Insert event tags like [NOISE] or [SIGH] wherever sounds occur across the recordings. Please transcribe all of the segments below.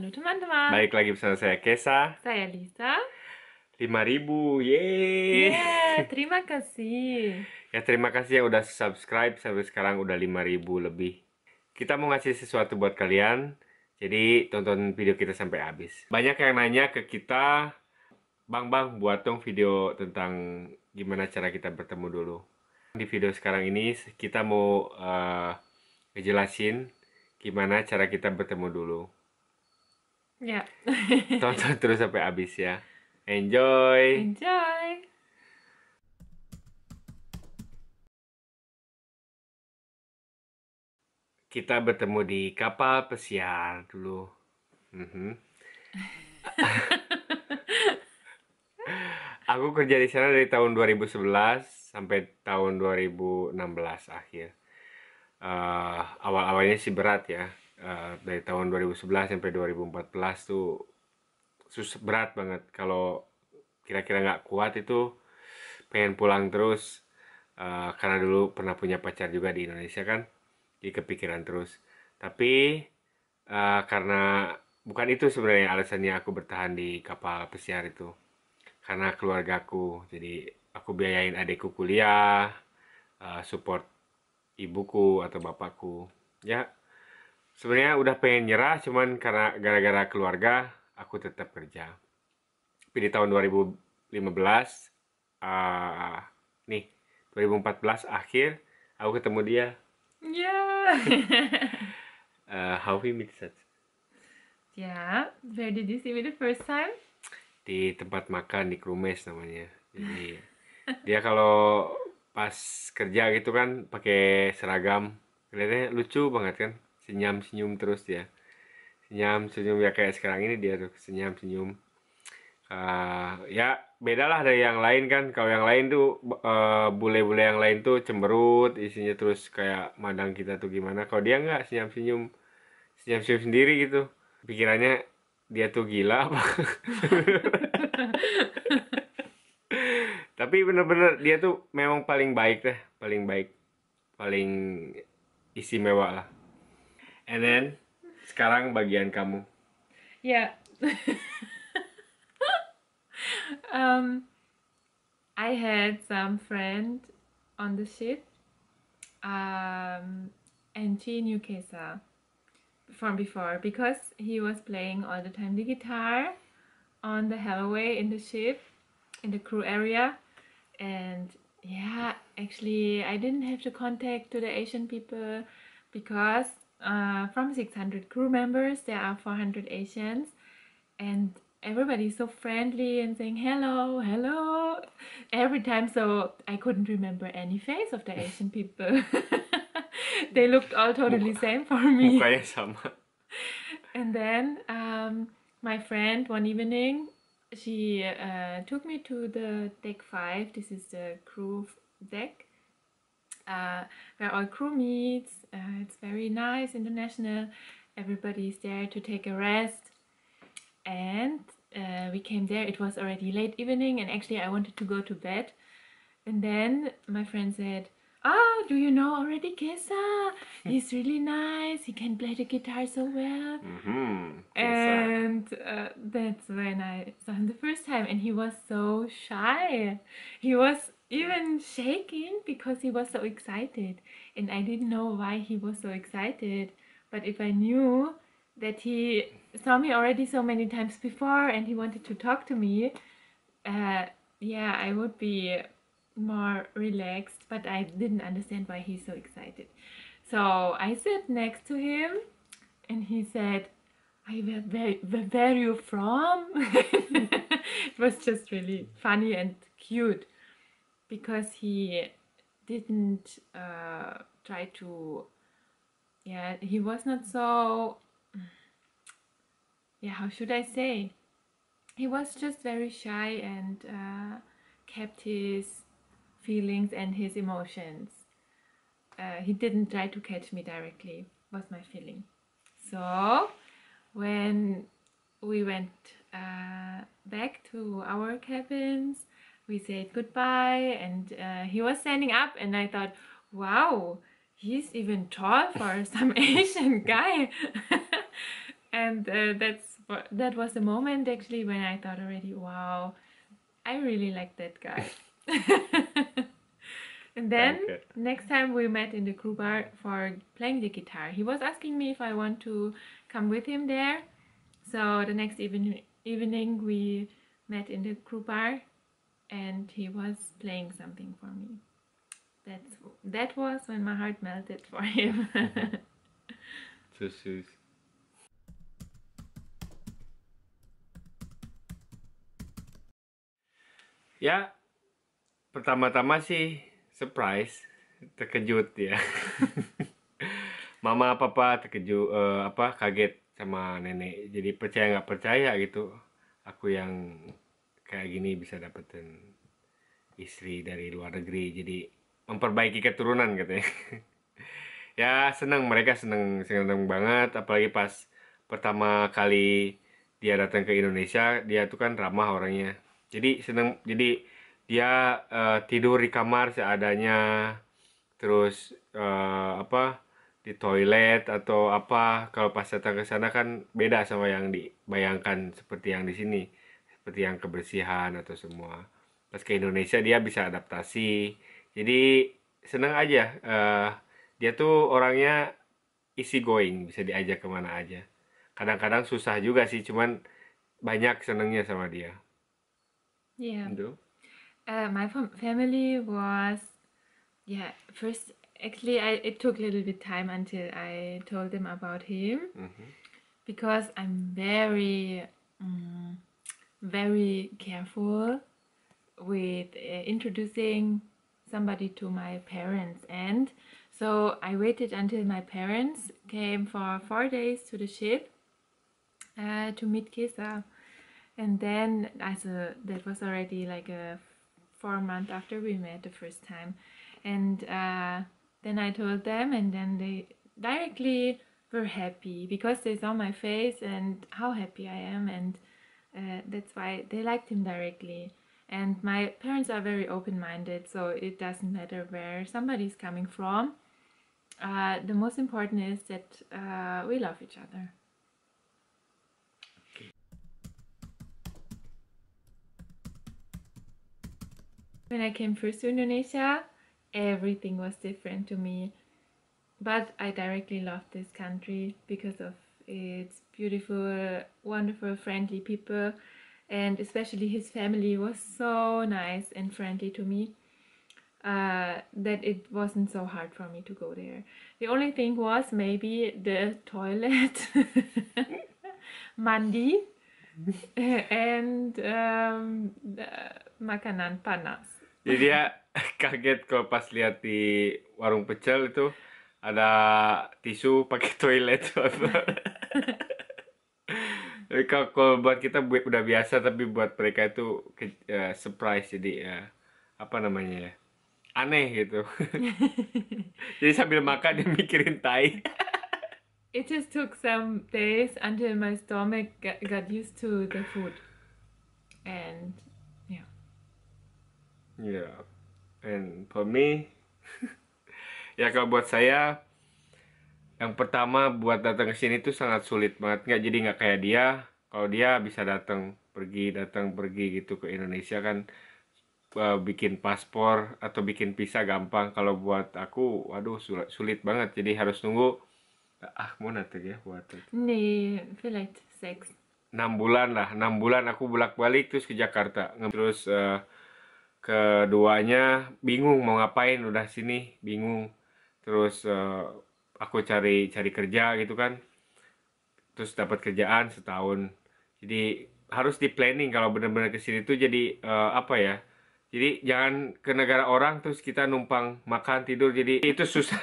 Halo teman-teman. Baik lagi bersama saya Kesa. Saya Lisa. 5000. Yeay. Yeah, terima kasih. ya terima kasih yang udah subscribe sampai sekarang udah 5000 lebih. Kita mau ngasih sesuatu buat kalian. Jadi tonton video kita sampai habis. Banyak yang nanya ke kita, "Bang, Bang, buat dong video tentang gimana cara kita bertemu dulu." Di video sekarang ini kita mau uh, ngejelasin gimana cara kita bertemu dulu. Ya. Tonton terus sampai habis ya. Enjoy. Enjoy. Kita bertemu di kapal pesiar dulu. Mm -hmm. [LAUGHS] Aku kerja di sana dari tahun 2011 sampai tahun 2016 akhir. Uh, awal-awalnya sih berat ya Eh, dari tahun 2011 sampai 2014 tuh sus berat banget kalau kira-kira nggak kuat itu pengen pulang terus uh, karena dulu pernah punya pacar juga di Indonesia kan di kepikiran terus tapi uh, karena bukan itu sebenarnya alasannya aku bertahan di kapal pesiar itu karena keluargaku jadi aku biayain adikku kuliah uh, support ibuku atau bapakku ya sebenarnya udah pengen nyerah cuman karena gara-gara keluarga aku tetap kerja tapi di tahun 2015 uh, ah, nih 2014 akhir aku ketemu dia yeah ya. [LAUGHS] uh, how we meet ya yeah where did you see me the first time di tempat makan di Krumes namanya jadi [LAUGHS] dia kalau pas kerja gitu kan pakai seragam kelihatannya lucu banget kan senyum senyum terus ya senyum senyum ya kayak sekarang ini dia tuh senyum senyum uh, ya bedalah dari yang lain kan kalau yang lain tuh eh, bule-bule uh, yang lain tuh cemberut isinya terus kayak madang kita tuh gimana kalau dia nggak senyum senyum senyum senyum sendiri gitu pikirannya dia tuh gila apa tapi bener-bener dia tuh memang paling baik deh paling baik paling istimewa lah And then sekarang bagian kamu. Yeah. um, I had some friend on the ship, um, and she knew Kesa from before because he was playing all the time the guitar on the hallway in the ship, in the crew area, and yeah, actually I didn't have to contact to the Asian people because uh, from 600 crew members, there are 400 Asians, and everybody's so friendly and saying hello, hello every time. So I couldn't remember any face of the Asian [LAUGHS] people. [LAUGHS] they looked all totally same for me. [LAUGHS] and then um, my friend one evening, she uh, took me to the deck five. This is the crew deck uh, where our crew meets. Uh, it's very nice, international. Everybody's there to take a rest. And uh, we came there, it was already late evening and actually I wanted to go to bed. And then my friend said, ah, oh, do you know already Kesa? [LAUGHS] He's really nice, he can play the guitar so well. Mm -hmm. And uh, that's when I saw him the first time and he was so shy. He was even shaking because he was so excited and I didn't know why he was so excited but if I knew that he saw me already so many times before and he wanted to talk to me uh, yeah I would be more relaxed but I didn't understand why he's so excited so I sat next to him and he said I where, where, are you from? [LAUGHS] it was just really funny and cute because he didn't uh, try to yeah he was not so yeah how should i say he was just very shy and uh, kept his feelings and his emotions uh, he didn't try to catch me directly was my feeling so when we went uh, back to our cabins we said goodbye and uh, he was standing up and I thought, wow, he's even tall for [LAUGHS] some Asian guy. [LAUGHS] and uh, that's that was the moment actually when I thought already, wow, I really like that guy. [LAUGHS] and then okay. next time we met in the crew bar for playing the guitar. He was asking me if I want to come with him there. So the next even, evening we met in the crew bar and he was playing something for me. That's, that was when my heart melted for him. [LAUGHS] so sweet. Ya, pertama-tama sih surprise, terkejut ya. [LAUGHS] Mama papa terkejut uh, apa kaget sama nenek. Jadi percaya nggak percaya gitu. Aku yang kayak gini bisa dapetin istri dari luar negeri jadi memperbaiki keturunan katanya gitu ya, [LAUGHS] ya senang mereka senang senang banget apalagi pas pertama kali dia datang ke Indonesia dia tuh kan ramah orangnya jadi senang jadi dia uh, tidur di kamar seadanya terus uh, apa di toilet atau apa kalau pas datang ke sana kan beda sama yang dibayangkan seperti yang di sini seperti yang kebersihan atau semua pas ke Indonesia dia bisa adaptasi jadi seneng aja uh, dia tuh orangnya easy going bisa diajak kemana aja kadang-kadang susah juga sih cuman banyak senengnya sama dia yeah iya. gitu. uh, my family was yeah first actually I, it took a little bit time until I told them about him mm -hmm. because I'm very um, very careful with uh, introducing somebody to my parents and so I waited until my parents came for four days to the ship uh, to meet Kesa and then as a, that was already like a four month after we met the first time and uh, then I told them and then they directly were happy because they saw my face and how happy I am and uh, that's why they liked him directly. And my parents are very open-minded, so it doesn't matter where somebody's coming from. Uh, the most important is that uh, we love each other. When I came first to Indonesia, everything was different to me. But I directly loved this country because of it's beautiful, wonderful, friendly people. And especially his family was so nice and friendly to me uh, that it wasn't so hard for me to go there. The only thing was maybe the toilet, [LAUGHS] Mandi, [LAUGHS] and um, makanan panas. Jadi ya [LAUGHS] kaget kalau pas lihat di warung pecel itu ada tisu pakai toilet. [LAUGHS] kalau, buat kita udah biasa tapi buat mereka itu ke, uh, surprise jadi uh, apa namanya ya aneh gitu [LAUGHS] jadi sambil makan dia mikirin tai [LAUGHS] it just took some days until my stomach got, got used to the food and yeah yeah and for me ya kalau buat saya yang pertama buat datang ke sini tuh sangat sulit banget nggak jadi nggak kayak dia kalau dia bisa datang pergi datang pergi gitu ke Indonesia kan uh, bikin paspor atau bikin visa gampang kalau buat aku waduh sulit, sulit banget jadi harus nunggu ah nanti ya buat nih vielleicht seks enam bulan lah enam bulan aku bolak balik terus ke Jakarta terus uh, keduanya bingung mau ngapain udah sini bingung terus uh, aku cari cari kerja gitu kan terus dapat kerjaan setahun jadi harus di planning kalau benar-benar ke sini tuh jadi uh, apa ya jadi jangan ke negara orang terus kita numpang makan tidur jadi itu susah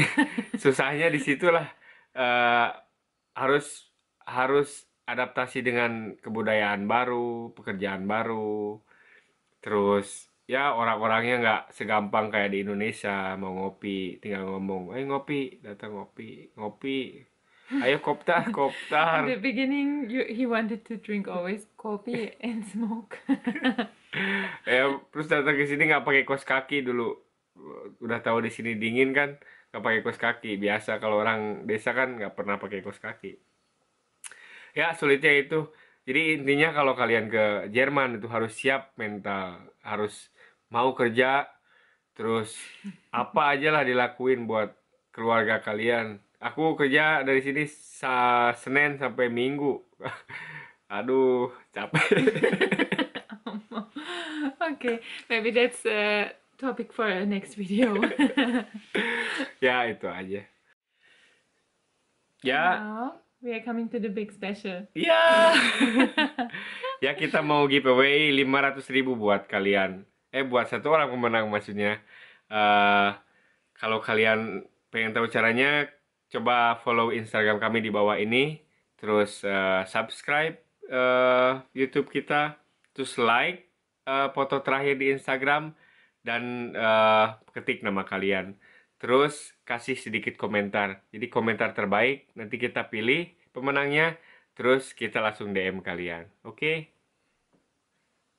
[LAUGHS] susahnya disitulah uh, eh, harus harus adaptasi dengan kebudayaan baru pekerjaan baru terus ya orang-orangnya nggak segampang kayak di Indonesia mau ngopi tinggal ngomong eh ngopi datang ngopi ngopi ayo koptar [LAUGHS] koptar At the beginning you, he wanted to drink always kopi and smoke [LAUGHS] ya terus datang ke sini nggak pakai kos kaki dulu udah tahu di sini dingin kan nggak pakai kos kaki biasa kalau orang desa kan nggak pernah pakai kos kaki ya sulitnya itu jadi intinya kalau kalian ke Jerman itu harus siap mental harus mau kerja terus apa aja lah dilakuin buat keluarga kalian aku kerja dari sini sa Senin sampai Minggu [LAUGHS] aduh capek [LAUGHS] okay maybe that's a topic for a next video [LAUGHS] ya itu aja ya Now we are coming to the big special ya yeah. ya kita mau giveaway ratus ribu buat kalian eh buat satu orang pemenang maksudnya uh, kalau kalian pengen tahu caranya coba follow instagram kami di bawah ini terus uh, subscribe uh, youtube kita terus like uh, foto terakhir di instagram dan uh, ketik nama kalian terus kasih sedikit komentar jadi komentar terbaik nanti kita pilih pemenangnya terus kita langsung DM kalian oke okay?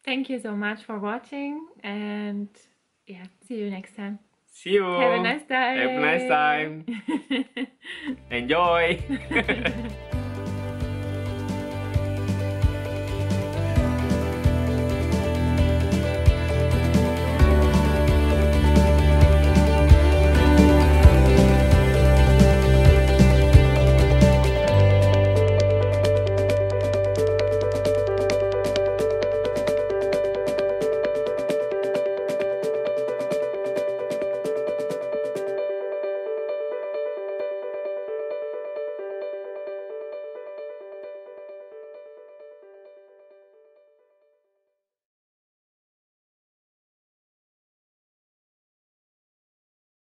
Thank you so much for watching and yeah, see you next time. See you. Have a nice time. Have a nice time. [LAUGHS] Enjoy. [LAUGHS]